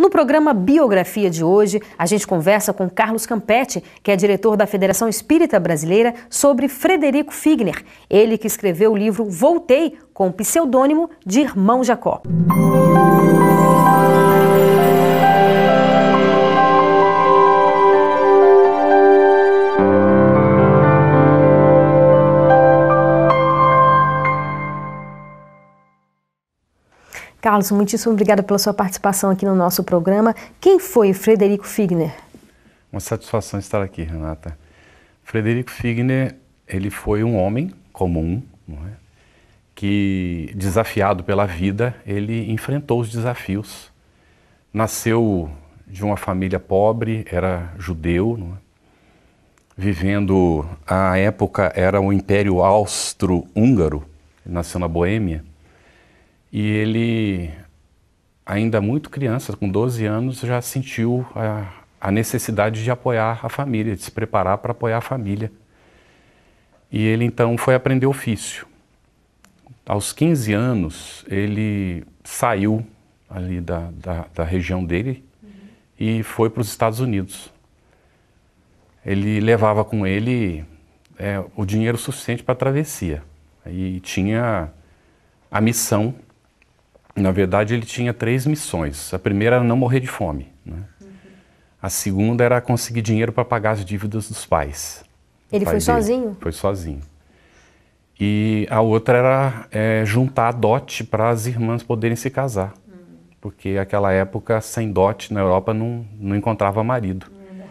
No programa Biografia de hoje, a gente conversa com Carlos Campetti, que é diretor da Federação Espírita Brasileira, sobre Frederico Figner, ele que escreveu o livro Voltei, com o pseudônimo de Irmão Jacó. Música Carlos, muitíssimo obrigado pela sua participação aqui no nosso programa. Quem foi Frederico Figner? Uma satisfação estar aqui, Renata. Frederico Figner, ele foi um homem comum, é? que desafiado pela vida, ele enfrentou os desafios. Nasceu de uma família pobre, era judeu, é? vivendo a época era o Império Austro-Húngaro, nasceu na Boêmia e ele, ainda muito criança, com 12 anos, já sentiu a, a necessidade de apoiar a família, de se preparar para apoiar a família. E ele então foi aprender ofício. Aos 15 anos, ele saiu ali da, da, da região dele uhum. e foi para os Estados Unidos. Ele levava com ele é, o dinheiro suficiente para a travessia e tinha a missão na verdade, ele tinha três missões. A primeira era não morrer de fome. Né? Uhum. A segunda era conseguir dinheiro para pagar as dívidas dos pais. Ele pai foi dele. sozinho? Foi sozinho. E a outra era é, juntar dote para as irmãs poderem se casar. Uhum. Porque naquela época, sem dote na Europa, não, não encontrava marido. Uhum.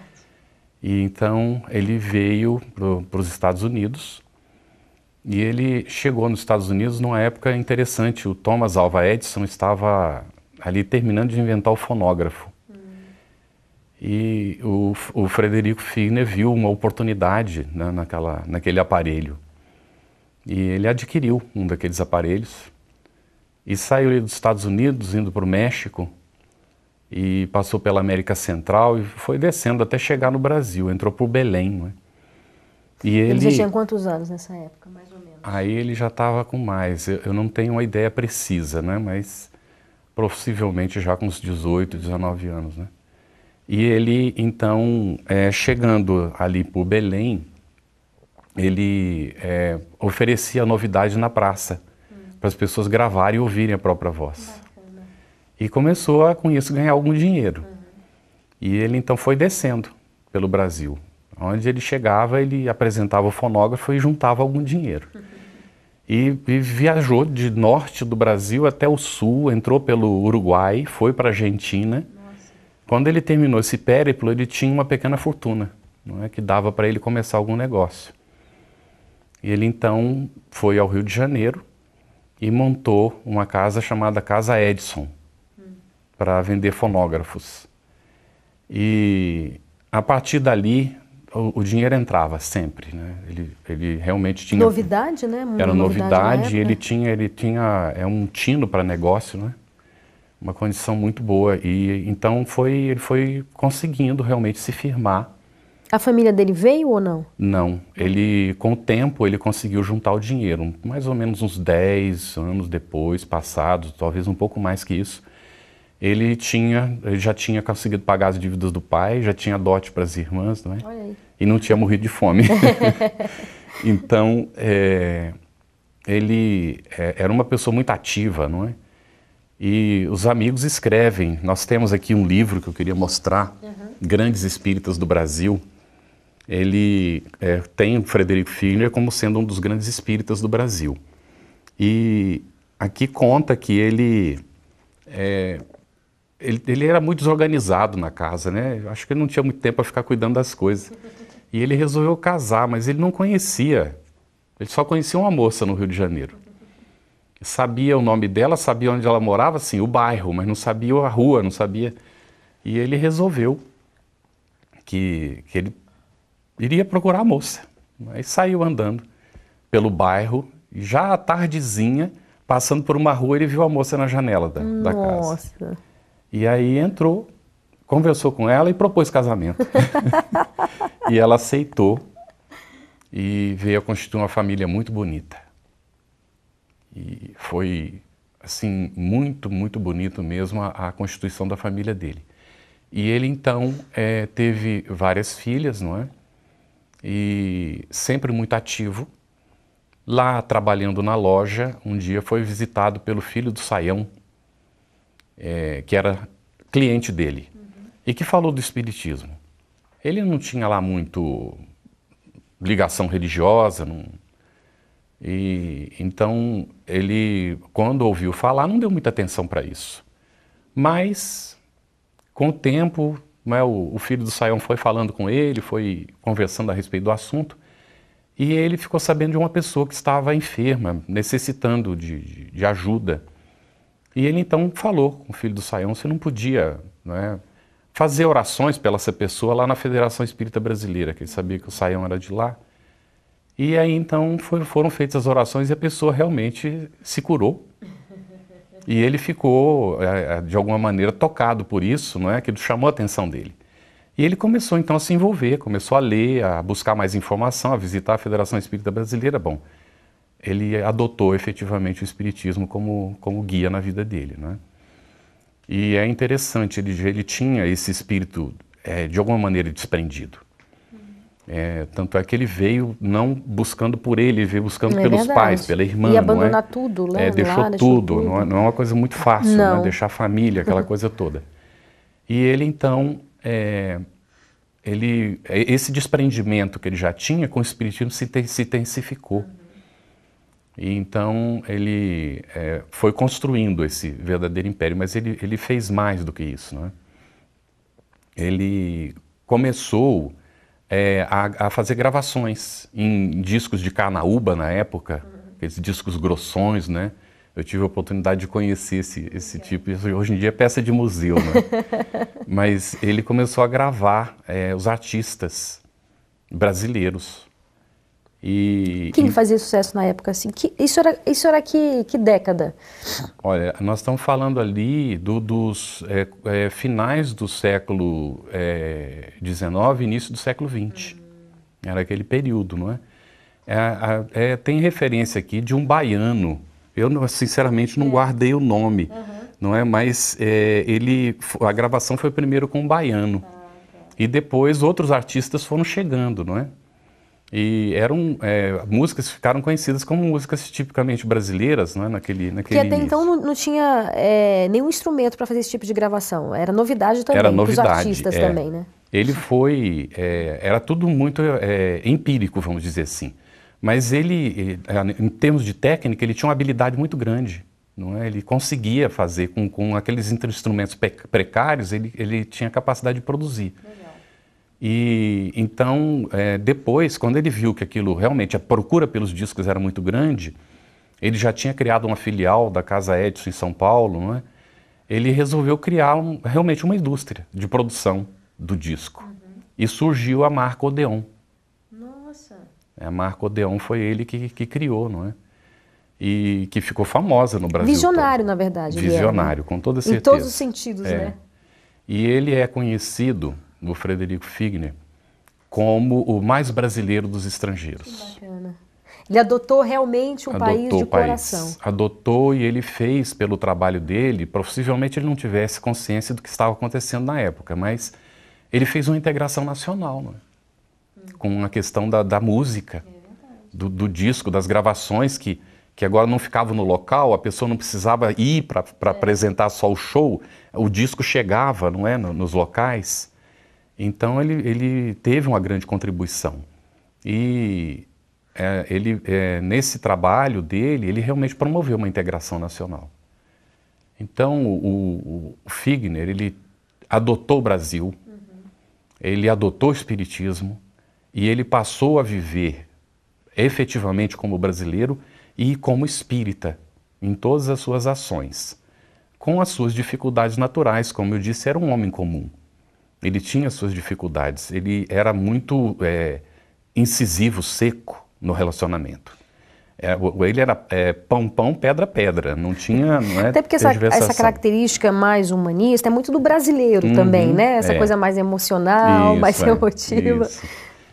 E então ele veio para os Estados Unidos e ele chegou nos Estados Unidos numa época interessante. O Thomas Alva Edison estava ali terminando de inventar o fonógrafo. E o, o Frederico Figner viu uma oportunidade né, naquela, naquele aparelho. E ele adquiriu um daqueles aparelhos e saiu dos Estados Unidos, indo para o México, e passou pela América Central e foi descendo até chegar no Brasil. Entrou por Belém, não é? E ele, ele já tinha quantos anos nessa época, mais ou menos? Aí ele já estava com mais. Eu, eu, não tenho uma ideia precisa, né? Mas possivelmente já com uns 18, 19 anos, né? E ele, então, é, chegando ali por Belém, ele é, oferecia novidade na praça, hum. para as pessoas gravarem e ouvirem a própria voz. Bacana. E começou a, com isso, ganhar algum dinheiro. Uhum. E ele, então, foi descendo pelo Brasil onde ele chegava, ele apresentava o fonógrafo e juntava algum dinheiro. E, e viajou de norte do Brasil até o sul, entrou pelo Uruguai, foi para a Argentina. Nossa. Quando ele terminou esse périplo, ele tinha uma pequena fortuna, não é que dava para ele começar algum negócio. E ele então foi ao Rio de Janeiro e montou uma casa chamada Casa Edison hum. para vender fonógrafos. E a partir dali, o, o, dinheiro entrava sempre, né? Ele, ele realmente tinha novidade, né? Uma era novidade, ele tinha ele tinha é um tino para negócio, né? Uma condição muito boa e então foi ele foi conseguindo realmente se firmar. A família dele veio ou não? Não, ele com o tempo ele conseguiu juntar o dinheiro, mais ou menos uns 10 anos depois, passados, talvez um pouco mais que isso ele tinha, ele já tinha conseguido pagar as dívidas do pai, já tinha dote para as irmãs, não é? E não tinha morrido de fome. então, é, ele é, era uma pessoa muito ativa, não é? E os amigos escrevem. Nós temos aqui um livro que eu queria mostrar, uhum. Grandes Espíritas do Brasil. Ele é, tem o Frederico Filho como sendo um dos grandes espíritas do Brasil. E aqui conta que ele é, ele, ele, era muito desorganizado na casa, né? Acho que ele não tinha muito tempo para ficar cuidando das coisas. E ele resolveu casar, mas ele não conhecia. Ele só conhecia uma moça no Rio de Janeiro. Sabia o nome dela, sabia onde ela morava, sim, o bairro, mas não sabia a rua, não sabia. E ele resolveu que, que ele iria procurar a moça. Aí saiu andando pelo bairro, já à tardezinha, passando por uma rua, ele viu a moça na janela da, da casa. Nossa! E aí entrou, conversou com ela e propôs casamento. e ela aceitou e veio a constituir uma família muito bonita. E foi, assim, muito, muito bonito mesmo a, a constituição da família dele. E ele, então, é, teve várias filhas, não é? E sempre muito ativo. Lá, trabalhando na loja, um dia foi visitado pelo filho do Saião, é, que era cliente dele uhum. e que falou do Espiritismo. Ele não tinha lá muito ligação religiosa, não... e então ele, quando ouviu falar, não deu muita atenção para isso. Mas com o tempo, né, o, o filho do Saião foi falando com ele, foi conversando a respeito do assunto. E ele ficou sabendo de uma pessoa que estava enferma, necessitando de, de, de ajuda. E ele então falou com o filho do Saião, você não podia né, fazer orações pela essa pessoa lá na Federação Espírita Brasileira, que ele sabia que o Saião era de lá. E aí então foi, foram feitas as orações e a pessoa realmente se curou. E ele ficou, é, é, de alguma maneira, tocado por isso, não é? chamou a atenção dele. E ele começou então a se envolver, começou a ler, a buscar mais informação, a visitar a Federação Espírita Brasileira. Bom, ele adotou efetivamente o espiritismo como, como guia na vida dele, né? E é interessante, ele, ele tinha esse espírito é, de alguma maneira desprendido. Uhum. É, tanto é que ele veio não buscando por ele, ele veio buscando é pelos verdade. pais, pela irmã. E é? abandonar é? tudo, né? É, deixou, lá, tudo, deixou tudo. Não, é, não é, uma coisa muito fácil, né? deixar a família, aquela coisa toda. E ele então, é, ele, esse desprendimento que ele já tinha com o espiritismo se, te, se intensificou. Uhum. E então ele é, foi construindo esse verdadeiro império, mas ele, ele fez mais do que isso. Né? Ele começou é, a, a, fazer gravações em discos de carnaúba na época, uhum. esses discos grossões, né? Eu tive a oportunidade de conhecer esse, esse é. tipo, hoje em dia é peça de museu, né? Mas ele começou a gravar é, os artistas brasileiros e, Quem e... fazia sucesso na época assim? Que, isso era, isso era que, que década? Olha, nós estamos falando ali do, dos é, é, finais do século XIX, é, início do século XX. Era aquele período, não é? É, é? tem referência aqui de um baiano. Eu sinceramente não é. guardei o nome, uhum. não é? Mas ele, a gravação foi primeiro com um baiano. Ah, tá. e depois outros artistas foram chegando, não é? E eram é, músicas que ficaram conhecidas como músicas tipicamente brasileiras, é naquele, naquele Porque até início. então não, não tinha é, nenhum instrumento para fazer esse tipo de gravação. Era novidade também para os artistas é, também, né? Ele foi... É, era tudo muito é, empírico, vamos dizer assim. Mas ele, é, em termos de técnica, ele tinha uma habilidade muito grande. É? Ele conseguia fazer com, com aqueles instrumentos precários, ele, ele tinha capacidade de produzir. E então, é, depois, quando ele viu que aquilo realmente, a procura pelos discos era muito grande, ele já tinha criado uma filial da Casa Edson em São Paulo, não é ele resolveu criar um, realmente uma indústria de produção do disco. Uhum. E surgiu a marca Odeon. Nossa! É, a marca Odeon foi ele que, que criou, não é? E que ficou famosa no Brasil. Visionário, todo. na verdade. Né? Visionário, com toda certeza. Em todos os sentidos, é. né? E ele é conhecido do Frederico Figner, como o mais brasileiro dos estrangeiros. Que bacana. Ele adotou realmente um adotou país de coração. Adotou e ele fez pelo trabalho dele, possivelmente ele não tivesse consciência do que estava acontecendo na época, mas ele fez uma integração nacional, né? hum. com a questão da, da música, é do, do, disco, das gravações que, que agora não ficavam no local, a pessoa não precisava ir para é. apresentar só o show, o disco chegava, não é, nos locais. Então ele, ele teve uma grande contribuição. E é, ele, é, nesse trabalho dele, ele realmente promoveu uma integração nacional. Então o, o Figner, ele adotou o Brasil, uhum. ele adotou o Espiritismo e ele passou a viver efetivamente como brasileiro e como espírita em todas as suas ações, com as suas dificuldades naturais, como eu disse, era um homem comum ele tinha suas dificuldades, ele era muito é, incisivo, seco no relacionamento. É, ele era é, pão, pão, pedra, pedra. Não tinha. Não é Até porque essa, essa, característica mais humanista é muito do brasileiro uhum, também, né? Essa é. coisa mais emocional, isso, mais é, emotiva.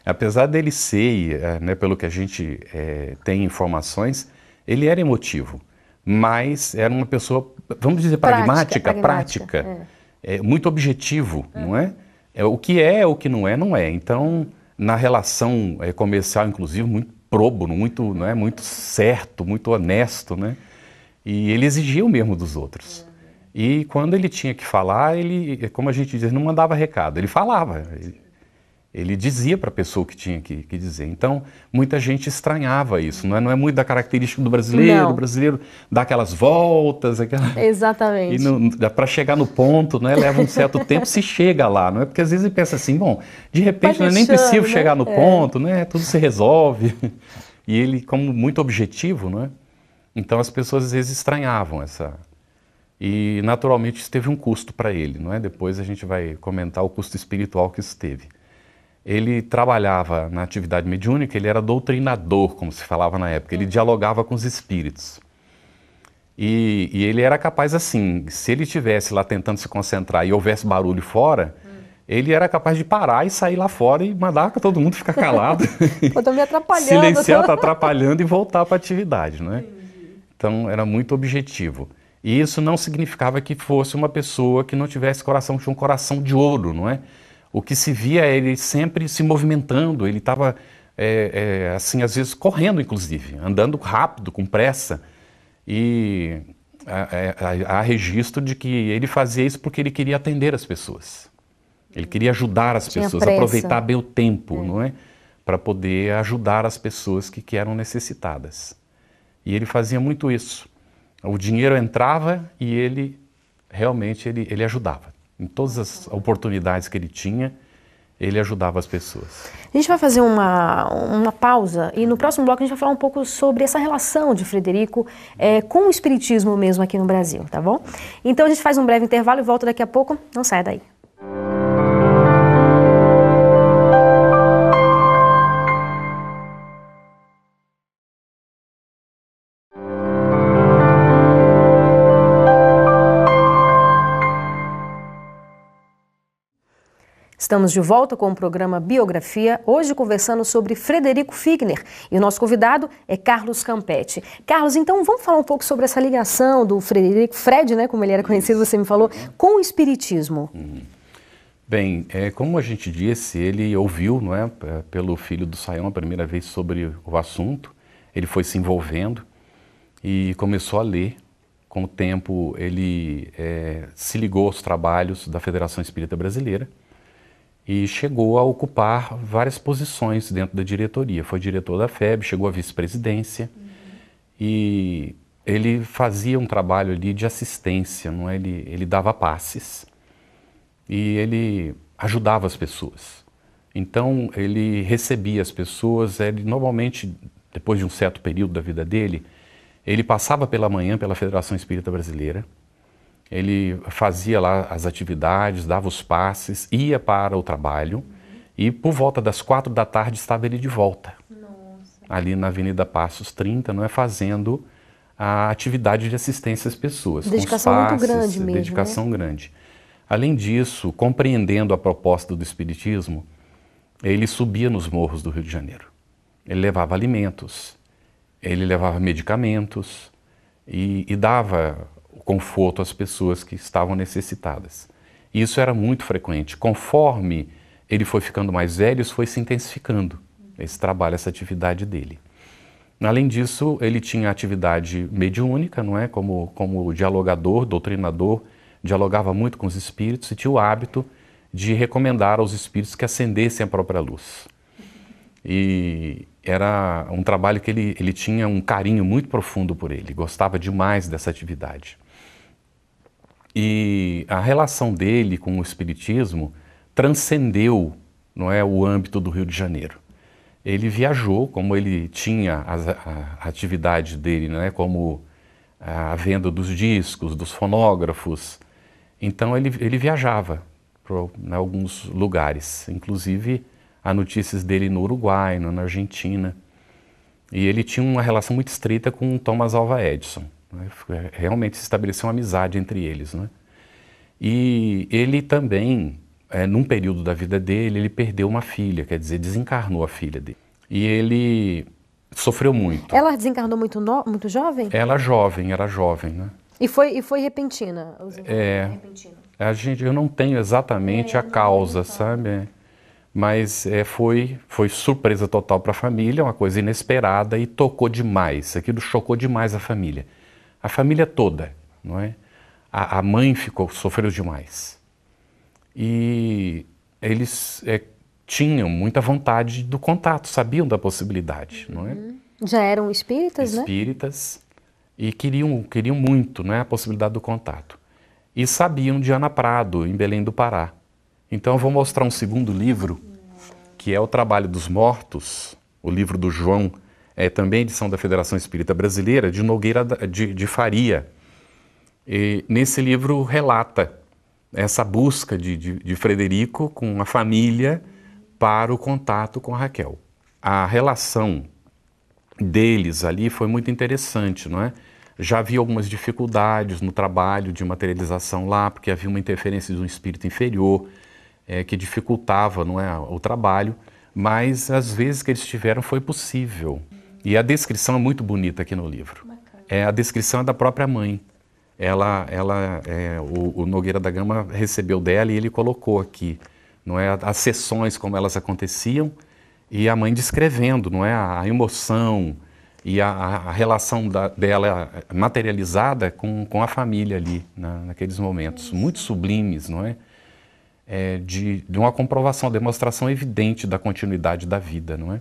Apesar dele ser, é, né, pelo que a gente é, tem informações, ele era emotivo, mas era uma pessoa, vamos dizer, pragmática, prática. prática é muito objetivo, é. não é? é? O que é, o que não é, não é. Então, na relação é, comercial, inclusive, muito probo, muito, é, muito certo, muito honesto, né? E ele exigia o mesmo dos outros. Uhum. E quando ele tinha que falar, ele, como a gente diz, não mandava recado, ele falava. Ele, ele dizia para a pessoa que tinha que, que, dizer. Então, muita gente estranhava isso, não é, não é muito da característica do brasileiro. Não. O brasileiro dá aquelas voltas, aquela... Exatamente. Para chegar no ponto, né, leva um certo tempo, se chega lá, não é? Porque às vezes ele pensa assim, bom, de repente não é nem possível né? chegar no é. ponto, né? Tudo se resolve. E ele, como muito objetivo, não é? Então as pessoas às vezes estranhavam essa, e naturalmente isso teve um custo para ele, não é? Depois a gente vai comentar o custo espiritual que isso teve ele trabalhava na atividade mediúnica, ele era doutrinador, como se falava na época, ele dialogava com os espíritos. E, e, ele era capaz assim, se ele tivesse lá tentando se concentrar e houvesse barulho fora, ele era capaz de parar e sair lá fora e mandar todo mundo ficar calado. Estou me atrapalhando. Silenciar, está atrapalhando e voltar para a atividade, não é? Então era muito objetivo. E isso não significava que fosse uma pessoa que não tivesse coração, tinha um coração de ouro, não é? O que se via é ele sempre se movimentando, ele estava, é, é, assim, às vezes correndo, inclusive, andando rápido, com pressa. E é, há registro de que ele fazia isso porque ele queria atender as pessoas. Ele queria ajudar as Tinha pessoas, pressa. aproveitar bem o tempo, é. não é? Para poder ajudar as pessoas que, que eram necessitadas. E ele fazia muito isso. O dinheiro entrava e ele realmente ele, ele ajudava. Em todas as oportunidades que ele tinha, ele ajudava as pessoas. A gente vai fazer uma, uma pausa e no próximo bloco a gente vai falar um pouco sobre essa relação de Frederico é, com o espiritismo mesmo aqui no Brasil, tá bom? Então a gente faz um breve intervalo e volta daqui a pouco. Não sai daí. Estamos de volta com o programa Biografia, hoje conversando sobre Frederico Figner. E o nosso convidado é Carlos Campetti. Carlos, então vamos falar um pouco sobre essa ligação do Frederico, Fred, né, como ele era conhecido, você me falou, uhum. com o Espiritismo. Uhum. Bem, é, como a gente disse, ele ouviu não é, pelo filho do Saião a primeira vez sobre o assunto, ele foi se envolvendo e começou a ler com o tempo, ele é, se ligou aos trabalhos da Federação Espírita Brasileira e chegou a ocupar várias posições dentro da diretoria. Foi diretor da FEB, chegou à vice-presidência uhum. e ele fazia um trabalho ali de assistência, não é? ele, ele dava passes e ele ajudava as pessoas. Então ele recebia as pessoas, ele normalmente, depois de um certo período da vida dele, ele passava pela manhã pela Federação Espírita Brasileira, ele fazia lá as atividades, dava os passes, ia para o trabalho e por volta das quatro da tarde estava ele de volta. Nossa. Ali na Avenida Passos 30, não é fazendo a atividade de assistência às pessoas. Dedicação com os passes, muito grande mesmo. Né? Dedicação né? grande. Além disso, compreendendo a proposta do Espiritismo, ele subia nos morros do Rio de Janeiro. Ele levava alimentos, ele levava medicamentos e, e dava conforto às pessoas que estavam necessitadas. E isso era muito frequente. Conforme ele foi ficando mais velho, isso foi se intensificando, esse trabalho, essa atividade dele. Além disso, ele tinha atividade mediúnica, não é? Como, como dialogador, doutrinador, dialogava muito com os espíritos e tinha o hábito de recomendar aos espíritos que acendessem a própria luz. E era um trabalho que ele, ele tinha um carinho muito profundo por ele, gostava demais dessa atividade. E a relação dele com o espiritismo transcendeu, não é, o âmbito do Rio de Janeiro. Ele viajou, como ele tinha a, a atividade dele, não é, como a venda dos discos, dos fonógrafos. Então ele, ele viajava para né, alguns lugares, inclusive há notícias dele no Uruguai, na Argentina. E ele tinha uma relação muito estreita com Thomas Alva Edison. Né? É, realmente se estabeleceu uma amizade entre eles. Né? E ele também, é, num período da vida dele, ele perdeu uma filha, quer dizer, desencarnou a filha dele. E ele sofreu muito. Ela desencarnou muito, no... muito jovem? Ela jovem, era jovem, né? E foi, e foi repentina? É, a gente, eu não tenho exatamente é, a causa, sabe? Mas é, foi, foi surpresa total para a família, uma coisa inesperada e tocou demais. Aquilo chocou demais a família a família toda, não é? A, a mãe ficou sofreu demais e eles é, tinham muita vontade do contato, sabiam da possibilidade, não é? Uhum. Já eram espíritas, né? Espíritas né? e queriam queriam muito, não é, a possibilidade do contato e sabiam de Ana Prado em Belém do Pará. Então eu vou mostrar um segundo livro que é o trabalho dos mortos, o livro do João é, também edição da Federação Espírita Brasileira, de Nogueira de, de Faria. E nesse livro relata essa busca de, de, de Frederico com a família para o contato com a Raquel. A relação deles ali foi muito interessante, não é? Já havia algumas dificuldades no trabalho de materialização lá, porque havia uma interferência de um espírito inferior é, que dificultava não é, o trabalho, mas as vezes que eles tiveram foi possível. E a descrição é muito bonita aqui no livro. É a descrição é da própria mãe. Ela, ela, é, o, o, Nogueira da Gama recebeu dela e ele colocou aqui, não é, as sessões como elas aconteciam e a mãe descrevendo, não é, a, a emoção e a, a relação da, dela materializada com, com a família ali na, naqueles momentos, Isso. muito sublimes, não é? É, de, de, uma comprovação, demonstração evidente da continuidade da vida, não é?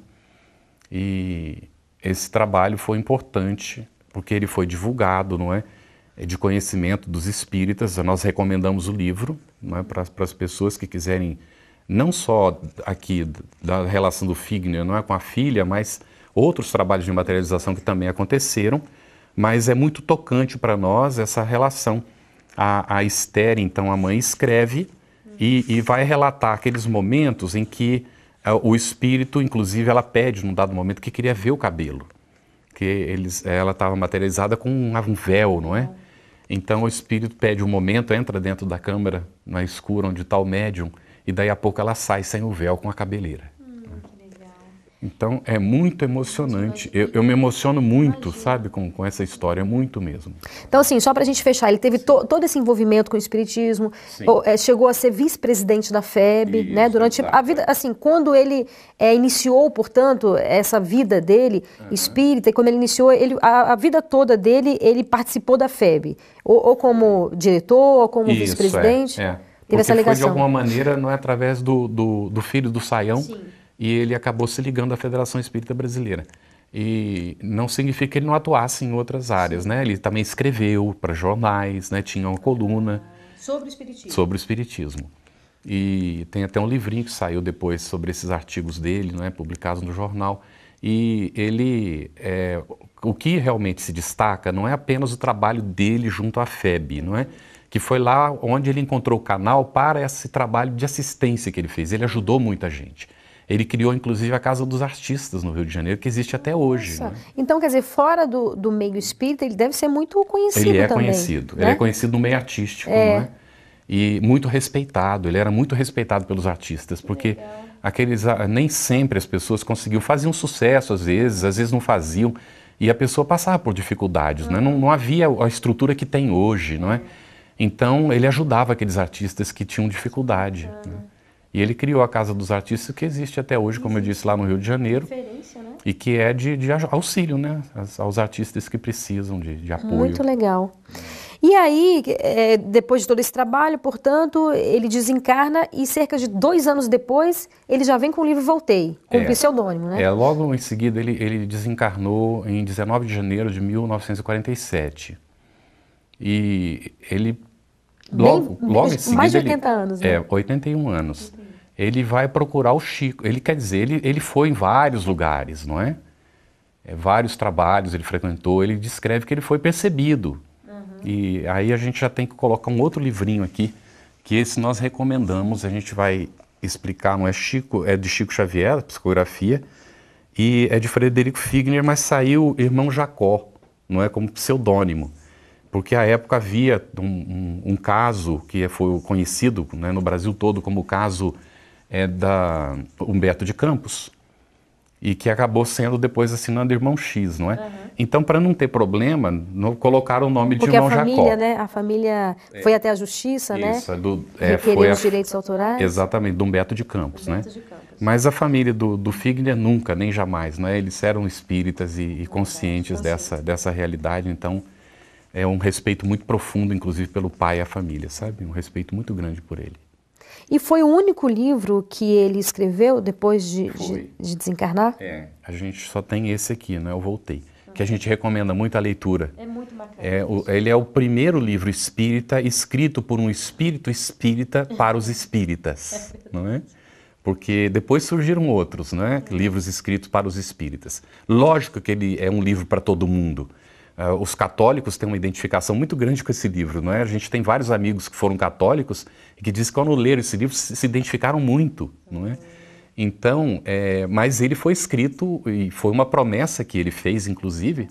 E, esse trabalho foi importante porque ele foi divulgado, não é? é? De conhecimento dos espíritas. Nós recomendamos o livro não é? para, para as pessoas que quiserem, não só aqui da relação do Figner não é? com a filha, mas outros trabalhos de materialização que também aconteceram. Mas é muito tocante para nós essa relação. A, a Esther, então, a mãe escreve e, e vai relatar aqueles momentos em que é, o espírito, inclusive, ela pede num dado momento que queria ver o cabelo, que eles, é, ela estava materializada com um véu, não é? Então o espírito pede um momento, entra dentro da câmara, na é? escura, onde está o médium, e daí a pouco ela sai sem o véu com a cabeleira. Então é muito emocionante. Eu, eu me emociono muito, sabe, com, com essa história, é muito mesmo. Então, assim, só para a gente fechar, ele teve to, todo esse envolvimento com o Espiritismo, ou, é, chegou a ser vice-presidente da FEB, né, Isso, né? Durante exatamente. a vida, assim, quando ele é, iniciou, portanto, essa vida dele, uhum. espírita, e quando ele iniciou, ele, a, a, vida toda dele, ele participou da FEB, ou, ou como diretor, ou como é, vice-presidente. É, é. Teve Porque essa ligação. Foi, de alguma maneira, não é através do, do, do filho do Saião. Sim e ele acabou se ligando à Federação Espírita Brasileira. E não significa que ele não atuasse em outras áreas, né? Ele também escreveu para jornais, né? Tinha uma coluna sobre o espiritismo. Sobre o espiritismo. E tem até um livrinho que saiu depois sobre esses artigos dele, né, publicados no jornal. E ele, é, o que realmente se destaca não é apenas o trabalho dele junto à FEB, não é? Que foi lá onde ele encontrou o canal para esse trabalho de assistência que ele fez. Ele ajudou muita gente. Ele criou, inclusive, a Casa dos Artistas no Rio de Janeiro, que existe até hoje. Né? Então, quer dizer, fora do, do meio espírita, ele deve ser muito conhecido Ele é também, conhecido. Né? Ele é né? conhecido no meio artístico, é. Né? E muito respeitado. Ele era muito respeitado pelos artistas, porque... Legal aqueles ah, nem sempre as pessoas conseguiam faziam sucesso às vezes às vezes não faziam e a pessoa passava por dificuldades uhum. né? não, não havia a estrutura que tem hoje não é, é. então ele ajudava aqueles artistas que tinham dificuldade uhum. né? E ele criou a Casa dos Artistas, que existe até hoje, como eu uhum. disse, lá no Rio de Janeiro. Né? E que é de, de auxílio né? aos, aos artistas que precisam de, de apoio. Muito legal. E aí, é, depois de todo esse trabalho, portanto, ele desencarna e cerca de dois anos depois, ele já vem com o livro Voltei, com é. o pseudônimo, né? É, logo em seguida ele, ele desencarnou em 19 de janeiro de 1947. E ele Logo, Bem, logo em seguida. Mais de 80 ele, anos. Né? É, 81 anos ele vai procurar o Chico. Ele quer dizer, ele, ele foi em vários lugares, não é? é? Vários trabalhos ele frequentou, ele descreve que ele foi percebido. Uhum. E aí a gente já tem que colocar um outro livrinho aqui, que esse nós recomendamos, a gente vai explicar, não é Chico, é de Chico Xavier, psicografia, e é de Frederico Figner, mas saiu Irmão Jacó, não é como pseudônimo porque à época havia um, um, um caso que foi conhecido né, no Brasil todo como o caso é da Humberto de Campos e que acabou sendo depois assinando Irmão X, não é? Uhum. Então, para não ter problema, não colocaram o nome Porque de Irmão a família, Jacó. Né, a família é. foi até a justiça, né? isso, né? Do, é, foi a, os direitos autorais. Exatamente, do Humberto de Campos, né? Humberto né? De Campos. Mas a família do, do Figner nunca, nem jamais, não é? Eles eram espíritas e, e conscientes dessa, dessa realidade, então é um respeito muito profundo, inclusive pelo pai e a família, sabe? Um respeito muito grande por ele. E foi o único livro que ele escreveu depois de, de, de desencarnar? É, a gente só tem esse aqui, né? Eu voltei. Que a gente recomenda muito a leitura. É muito bacana. É, o, ele é o primeiro livro espírita escrito por um espírito espírita para os espíritas, é não é? Porque depois surgiram outros, né? Livros escritos para os espíritas. Lógico que ele é um livro para todo mundo, Uh, os católicos têm uma identificação muito grande com esse livro, não é? A gente tem vários amigos que foram católicos e que dizem que quando leram esse livro se, identificaram muito, não é? Então, é, mas ele foi escrito e foi uma promessa que ele fez, inclusive,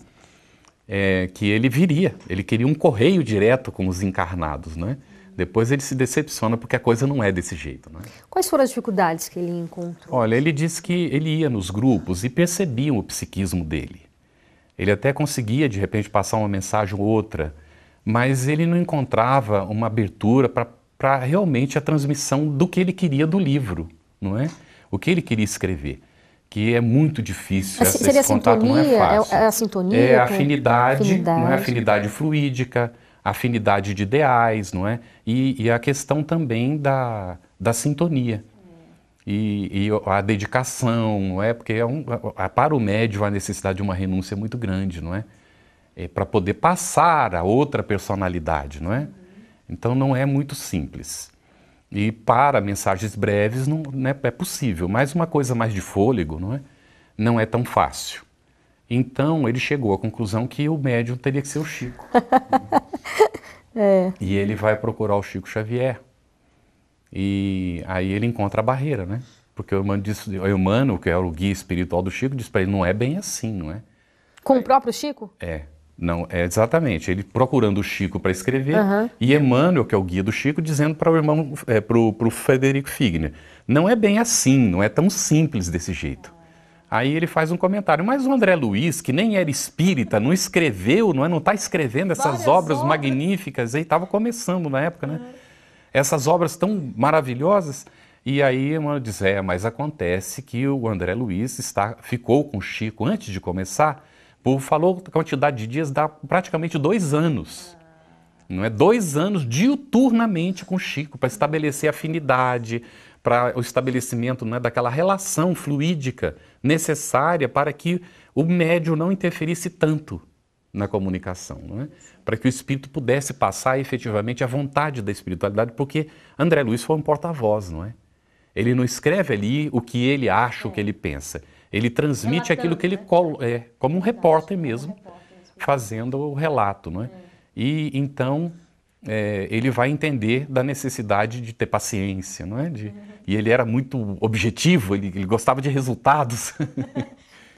é, que ele viria. Ele queria um correio direto com os encarnados, não é? Depois ele se decepciona porque a coisa não é desse jeito. É? Quais foram as dificuldades que ele encontrou? Olha, ele disse que ele ia nos grupos e percebiam o psiquismo dele. Ele até conseguia, de repente, passar uma mensagem ou outra, mas ele não encontrava uma abertura para realmente a transmissão do que ele queria do livro, não é? O que ele queria escrever, que é muito difícil. esse, esse contato sintonia, não é fácil. É, é, a sintonia? É, é a afinidade, afinidade, não é? Afinidade fluídica, afinidade de ideais, não é? E, e a questão também da, da sintonia e, e a dedicação, não é? Porque é um, para o médium a necessidade de uma renúncia é muito grande, não é? é para poder passar a outra personalidade, não é? Então não é muito simples. E para mensagens breves não, é, é possível, mas uma coisa mais de fôlego, não é? Não é tão fácil. Então ele chegou à conclusão que o médium teria que ser o Chico. é. E ele vai procurar o Chico Xavier. E aí ele encontra a barreira, né? Porque o humano, diz, o humano que é o guia espiritual do Chico, diz para ele: não é bem assim, não é? Com o próprio Chico? É. Não, é exatamente. Ele procurando o Chico para escrever uhum. e Emmanuel, que é o guia do Chico, dizendo para o irmão, é, para o Frederico Figner, não é bem assim, não é tão simples desse jeito. Aí ele faz um comentário, mas o André Luiz, que nem era espírita, não escreveu, não é, não está escrevendo essas obras, obras, magníficas, aí estava começando na época, né? Uhum essas obras tão maravilhosas. E aí Emmanuel diz, é, mas acontece que o André Luiz está, ficou com Chico antes de começar, por falou que a quantidade de dias dá praticamente dois anos. Não é dois anos diuturnamente com Chico, para estabelecer afinidade, para o estabelecimento né, daquela relação fluídica necessária para que o médio não interferisse tanto na comunicação. Não é? para que o espírito pudesse passar efetivamente a vontade da espiritualidade, porque André Luiz foi um porta-voz, não é? Ele não escreve ali o que ele acha, é. o que ele é. pensa. Ele transmite Relatando, aquilo que ele né? é, como um repórter mesmo, um repórter, fazendo o relato, não é? é? E então é, ele vai entender da necessidade de ter paciência, não é? De, uhum. E ele era muito objetivo, ele, ele gostava de resultados.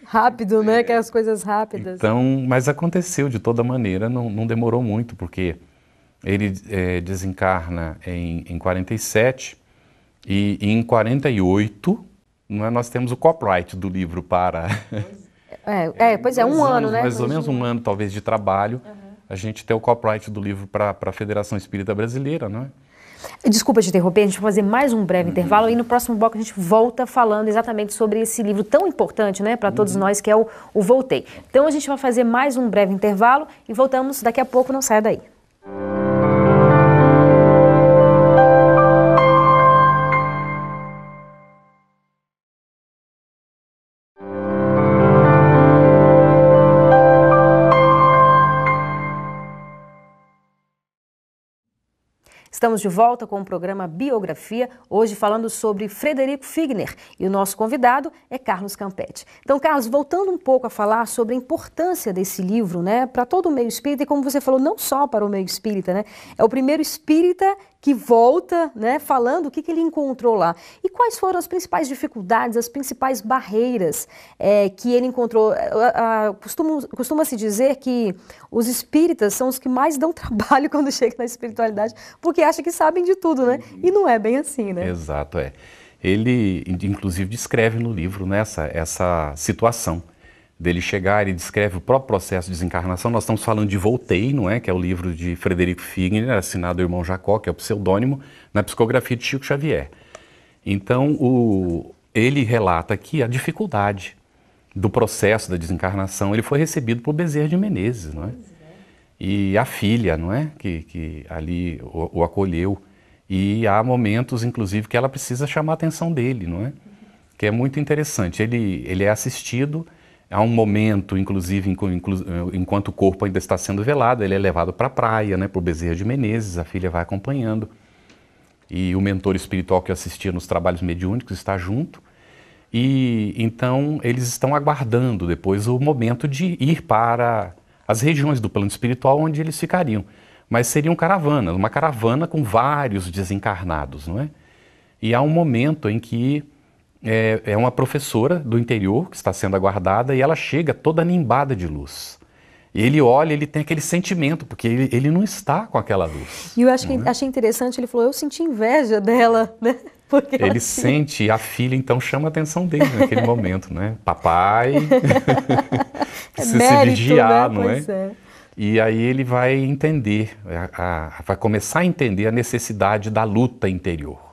Rápido, é. né? Quer é as coisas rápidas. Então, mas aconteceu de toda maneira, não, não demorou muito, porque ele é, desencarna em, em 47 e, e, em 48 né, nós temos o copyright do livro para. É, é pois é, um ano, né? Mais ou menos um ano, talvez, de trabalho. Uhum. A gente tem o copyright do livro para a Federação Espírita Brasileira, não é? Desculpa te interromper, a gente vai fazer mais um breve uhum. intervalo e no próximo bloco a gente volta falando exatamente sobre esse livro tão importante, né, para todos uhum. nós, que é o, o Voltei. Então a gente vai fazer mais um breve intervalo e voltamos daqui a pouco, não saia daí. Música Estamos de volta com o programa Biografia, hoje falando sobre Frederico Figner e o nosso convidado é Carlos Campetti. Então, Carlos, voltando um pouco a falar sobre a importância desse livro, né, para todo o meio espírita e como você falou, não só para o meio espírita, né? É o primeiro espírita que volta, né, falando o que, que ele encontrou lá e quais foram as principais dificuldades, as principais barreiras é, que ele encontrou. É, costuma, costuma se dizer que os espíritas são os que mais dão trabalho quando chegam na espiritualidade, porque acham que sabem de tudo, né? Uhum. E não é bem assim, né? Exato, é. Ele, inclusive, descreve no livro né, essa, essa situação dele chegar e descreve o próprio processo de desencarnação. Nós estamos falando de Voltei, não é? Que é o livro de Frederico Figner, assinado Irmão Jacó, que é o pseudônimo, na psicografia de Chico Xavier. Então, o, ele relata aqui a dificuldade do processo da desencarnação. Ele foi recebido por Bezerra de Menezes, não é? E a filha, não é? Que, que ali o, o acolheu. E há momentos, inclusive, que ela precisa chamar a atenção dele, não é? Que é muito interessante. Ele, ele é assistido Há um momento, inclusive, eh, enquanto o corpo ainda está sendo velado, ele é levado para a praia, né, para o Bezerra de Menezes, a filha vai acompanhando. E o mentor espiritual que assistia nos trabalhos mediúnicos está junto. E então eles estão aguardando depois o momento de ir para as regiões do plano espiritual onde eles ficariam. Mas seria uma caravana, uma caravana com vários desencarnados, não é? E há um momento em que é, é uma professora do interior que está sendo aguardada e ela chega toda nimbada de luz. Ele olha, ele tem aquele sentimento, porque ele, ele não está com aquela luz. E eu acho que, né? achei interessante, ele falou, eu senti inveja dela, né? Porque ele sente, a filha então chama a atenção dele naquele momento, né? Papai é precisa mérito, se vigiar, né? não é? é? E aí ele vai entender, a, a, vai começar a entender a necessidade da luta interior.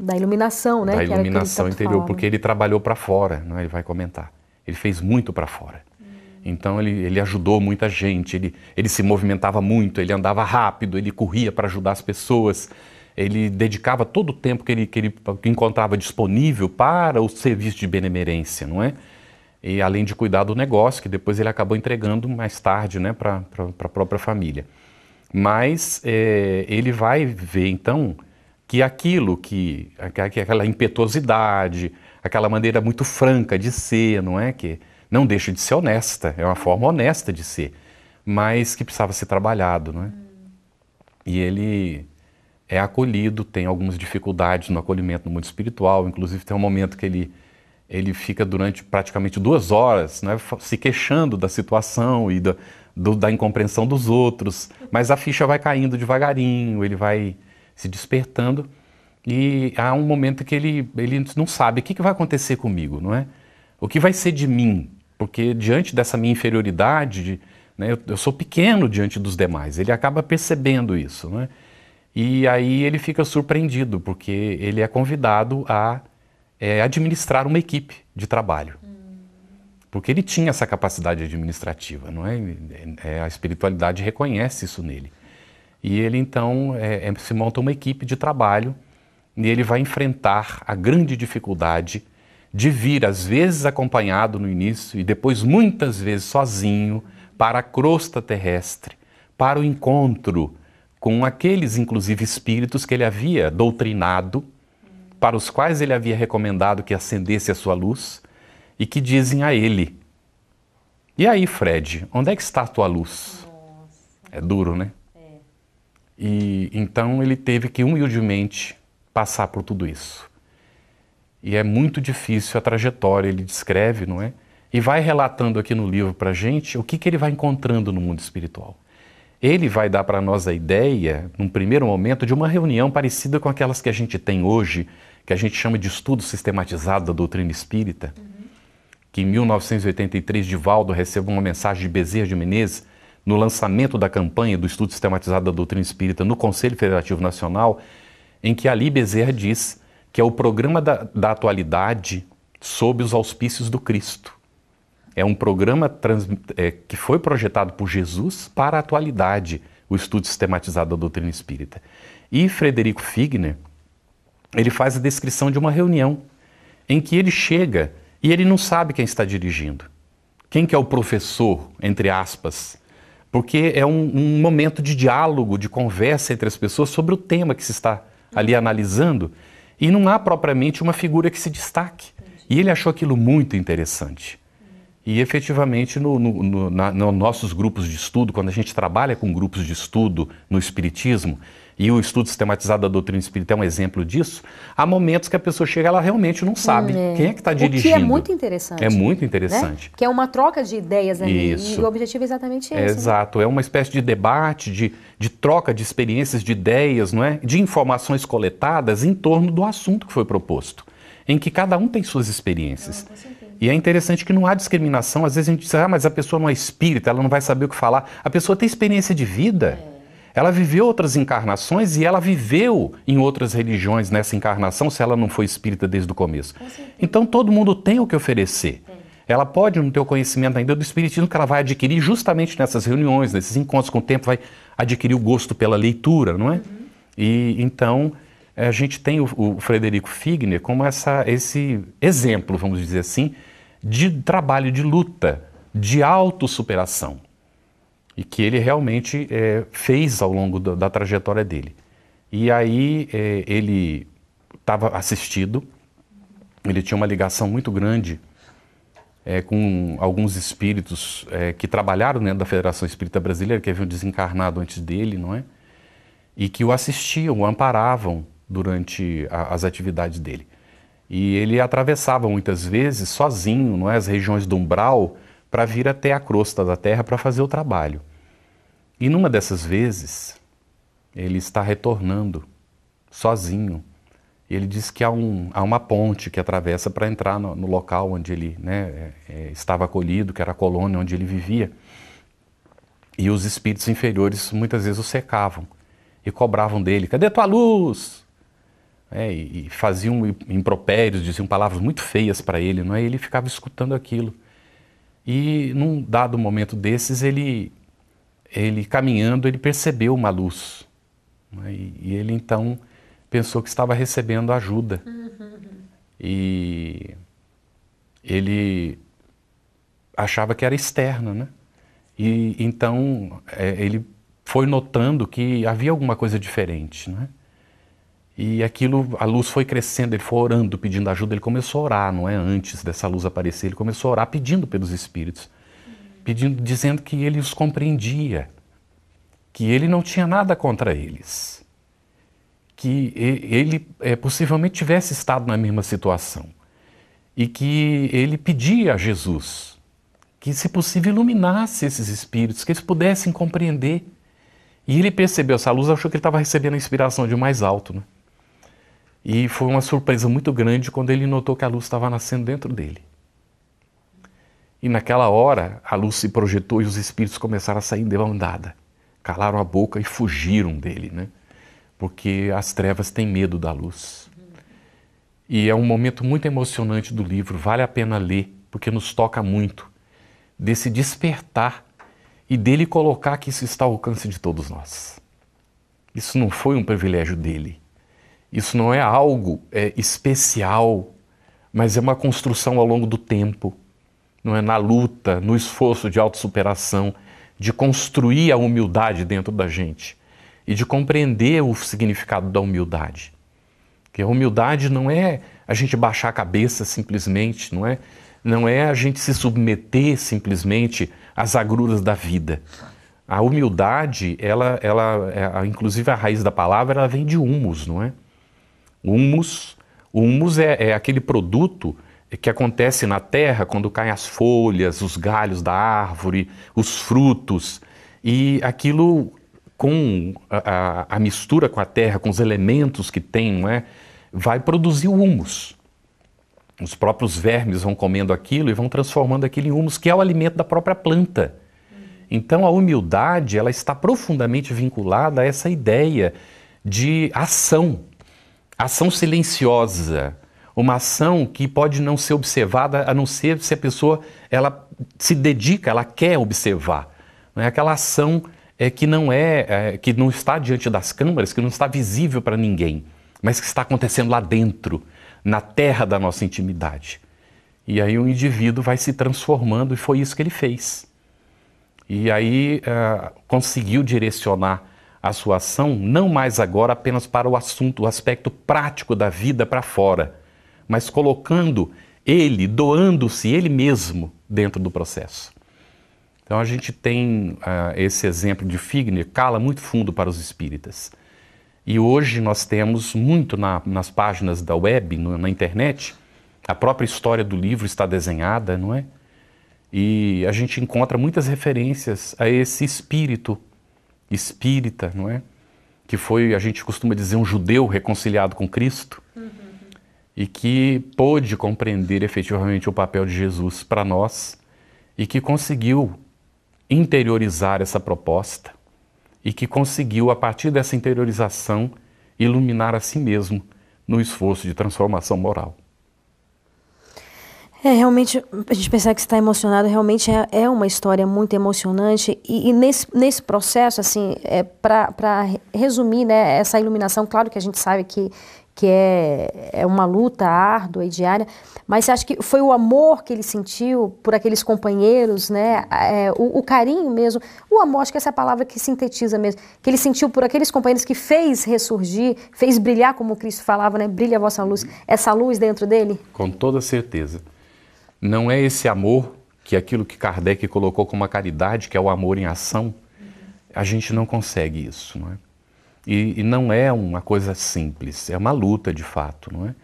Da iluminação, né? Da que iluminação interior, porque ele trabalhou para fora, né? ele vai comentar. Ele fez muito para fora. Hum. Então ele, ele ajudou muita gente, ele, ele se movimentava muito, ele andava rápido, ele corria para ajudar as pessoas, ele dedicava todo o tempo que ele, que ele que encontrava disponível para o serviço de benemerência, não é? E além de cuidar do negócio, que depois ele acabou entregando mais tarde né, para a própria família. Mas é, ele vai ver então que aquilo que, que aquela impetuosidade, aquela maneira muito franca de ser, não é que não deixa de ser honesta, é uma forma honesta de ser, mas que precisava ser trabalhado, não é? E ele é acolhido, tem algumas dificuldades no acolhimento no mundo espiritual, inclusive tem um momento que ele ele fica durante praticamente duas horas né, se queixando da situação e da, do, da incompreensão dos outros, mas a ficha vai caindo devagarinho, ele vai se despertando e há um momento que ele, ele não sabe o que, que vai acontecer comigo, não é? O que vai ser de mim? Porque diante dessa minha inferioridade, né, eu, eu, sou pequeno diante dos demais, ele acaba percebendo isso, não é? E aí ele fica surpreendido, porque ele é convidado a é, administrar uma equipe de trabalho. Porque ele tinha essa capacidade administrativa, não é, é a espiritualidade reconhece isso nele. E ele então é, é, se monta uma equipe de trabalho e ele vai enfrentar a grande dificuldade de vir, às vezes acompanhado no início e depois muitas vezes sozinho, para a crosta terrestre, para o encontro com aqueles, inclusive, espíritos que ele havia doutrinado, para os quais ele havia recomendado que acendesse a sua luz e que dizem a ele: E aí, Fred, onde é que está a tua luz? Nossa. É duro, né? E então ele teve que humildemente passar por tudo isso. E é muito difícil a trajetória, ele descreve, não é? E vai relatando aqui no livro para gente o que, que ele vai encontrando no mundo espiritual. Ele vai dar para nós a ideia, num primeiro momento, de uma reunião parecida com aquelas que a gente tem hoje, que a gente chama de estudo sistematizado da doutrina espírita, uhum. que em 1983 Divaldo recebeu uma mensagem de Bezerra de Menezes no lançamento da campanha do estudo sistematizado da doutrina espírita no Conselho Federativo Nacional, em que Ali Bezerra diz que é o programa da, da atualidade sob os auspícios do Cristo. É um programa trans, é, que foi projetado por Jesus para a atualidade, o estudo sistematizado da doutrina espírita. E Frederico Figner, ele faz a descrição de uma reunião em que ele chega e ele não sabe quem está dirigindo. Quem que é o professor, entre aspas, porque é um, um, momento de diálogo, de conversa entre as pessoas sobre o tema que se está ali uhum. analisando, e não há propriamente uma figura que se destaque. E ele achou aquilo muito interessante. E efetivamente, nos no, no, no, nossos grupos de estudo, quando a gente trabalha com grupos de estudo no Espiritismo, e o estudo sistematizado da doutrina espírita é um exemplo disso, há momentos que a pessoa chega ela realmente não sabe é. quem é que está dirigindo. O que é muito interessante. É muito interessante. Né? Que é uma troca de ideias, né? Isso. E o objetivo é exatamente esse. É, exato. É uma espécie de debate, de, de troca de experiências, de ideias, não é? de informações coletadas em torno do assunto que foi proposto, em que cada um tem suas experiências. e é interessante que não há discriminação. Às vezes a gente diz, ah, mas a pessoa não é espírita, ela não vai saber o que falar. A pessoa tem experiência de vida. É. Ela viveu outras encarnações e ela viveu em outras religiões nessa encarnação, se ela não foi espírita desde o começo. Então todo mundo tem o que oferecer. Ela pode não ter o conhecimento ainda do espiritismo que ela vai adquirir justamente nessas reuniões, nesses encontros com o tempo, vai adquirir o gosto pela leitura, não é? Uhum. E então a gente tem o, o Frederico Figner como essa, esse exemplo, vamos dizer assim, de trabalho de luta, de autossuperação e que ele realmente é, fez ao longo da, da, trajetória dele. E aí é, ele estava assistido, ele tinha uma ligação muito grande é, com alguns espíritos é, que trabalharam dentro né, da Federação Espírita Brasileira, que haviam desencarnado antes dele, não é? E que o assistiam, o amparavam durante a, as atividades dele. E ele atravessava muitas vezes sozinho, não é, as regiões do umbral, para vir até a crosta da terra para fazer o trabalho. E numa dessas vezes, ele está retornando sozinho. Ele diz que há, um, há uma ponte que atravessa para entrar no, no, local onde ele né, é, é, estava acolhido, que era a colônia onde ele vivia. E os espíritos inferiores muitas vezes o secavam e cobravam dele: cadê tua luz? É, e, e faziam impropérios, diziam palavras muito feias para ele, não é? Ele ficava escutando aquilo. E num dado momento desses, ele ele caminhando, ele percebeu uma luz. Né? E, e, ele então pensou que estava recebendo ajuda. Uhum. E ele achava que era externa, né? E então é, ele foi notando que havia alguma coisa diferente, né? E aquilo, a luz foi crescendo, ele foi orando, pedindo ajuda, ele começou a orar, não é? Antes dessa luz aparecer, ele começou a orar pedindo pelos espíritos pedindo, dizendo que ele os compreendia, que ele não tinha nada contra eles, que ele é, possivelmente tivesse estado na mesma situação e que ele pedia a Jesus que, se possível, iluminasse esses espíritos, que eles pudessem compreender. E ele percebeu essa luz, achou que ele estava recebendo a inspiração de um mais alto. Né? E foi uma surpresa muito grande quando ele notou que a luz estava nascendo dentro dele. E naquela hora a luz se projetou e os espíritos começaram a sair em demandada. Calaram a boca e fugiram dele, né? Porque as trevas têm medo da luz. E é um momento muito emocionante do livro, vale a pena ler, porque nos toca muito desse despertar e dele colocar que isso está ao alcance de todos nós. Isso não foi um privilégio dele. Isso não é algo é, especial, mas é uma construção ao longo do tempo não é, na luta, no esforço de autossuperação, de construir a humildade dentro da gente e de compreender o significado da humildade. Que a humildade não é a gente baixar a cabeça simplesmente, não é? Não é a gente se submeter simplesmente às agruras da vida. A humildade, ela, ela, é, inclusive a raiz da palavra, ela vem de humus, não é? Humus, humus é, é aquele produto que acontece na terra quando caem as folhas, os galhos da árvore, os frutos, e aquilo com a, a, a mistura com a terra, com os elementos que tem, não é? vai produzir humus. Os próprios vermes vão comendo aquilo e vão transformando aquilo em humus, que é o alimento da própria planta. Então a humildade ela está profundamente vinculada a essa ideia de ação, ação silenciosa, uma ação que pode não ser observada a não ser se a pessoa ela se dedica, ela quer observar. Não é aquela ação é, que não é, é que não está diante das câmaras, que não está visível para ninguém, mas que está acontecendo lá dentro, na terra da nossa intimidade. E aí o indivíduo vai se transformando e foi isso que ele fez. E aí é, conseguiu direcionar a sua ação não mais agora apenas para o assunto, o aspecto prático da vida para fora mas colocando ele, doando-se ele mesmo dentro do processo. Então a gente tem uh, esse exemplo de Figner, cala muito fundo para os espíritas. E hoje nós temos muito na, nas páginas da web, no, na internet, a própria história do livro está desenhada, não é? E a gente encontra muitas referências a esse espírito espírita, não é? Que foi, a gente costuma dizer, um judeu reconciliado com Cristo. Uhum e que pôde compreender efetivamente o papel de Jesus para nós e que conseguiu interiorizar essa proposta e que conseguiu, a partir dessa interiorização, iluminar a si mesmo no esforço de transformação moral. É, realmente, a gente pensar que está emocionado, realmente é, é uma história muito emocionante. E, e nesse, nesse processo, assim, é, para resumir né, essa iluminação, claro que a gente sabe que que é, é uma luta árdua e diária, mas acho que foi o amor que ele sentiu por aqueles companheiros, né? É, o, o, carinho mesmo, o amor, acho que essa é a palavra que sintetiza mesmo, que ele sentiu por aqueles companheiros que fez ressurgir, fez brilhar, como Cristo falava, né? Brilha a vossa luz, essa luz dentro dele? Com toda certeza. Não é esse amor que aquilo que Kardec colocou como a caridade, que é o amor em ação, a gente não consegue isso, não é? E, e, não é uma coisa simples, é uma luta de fato, não é?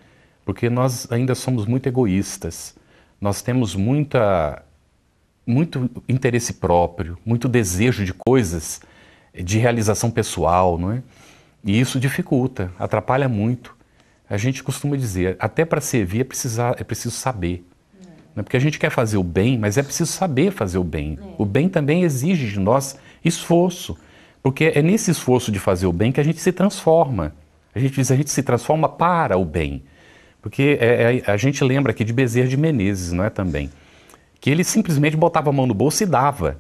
Porque nós ainda somos muito egoístas, nós temos muita, muito interesse próprio, muito desejo de coisas de realização pessoal, não é? E isso dificulta, atrapalha muito. A gente costuma dizer, até para servir é, precisar, é preciso saber. é Porque a gente quer fazer o bem, mas é preciso saber fazer o bem. É. O bem também exige de nós esforço porque é nesse esforço de fazer o bem que a gente se transforma. A gente diz, a gente se transforma para o bem. Porque é, é, a gente lembra aqui de Bezerra de Menezes, não é também? Que ele simplesmente botava a mão no bolso e dava.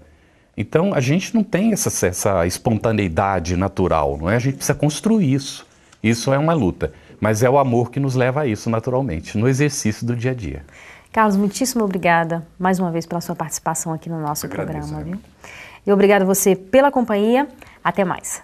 Então a gente não tem essa, essa espontaneidade natural, não é? A gente precisa construir isso. Isso é uma luta. Mas é o amor que nos leva a isso naturalmente, no exercício do dia a dia. Carlos, muitíssimo obrigada mais uma vez pela sua participação aqui no nosso Eu programa. Agradeço, né? viu? E obrigado você pela companhia. Até mais.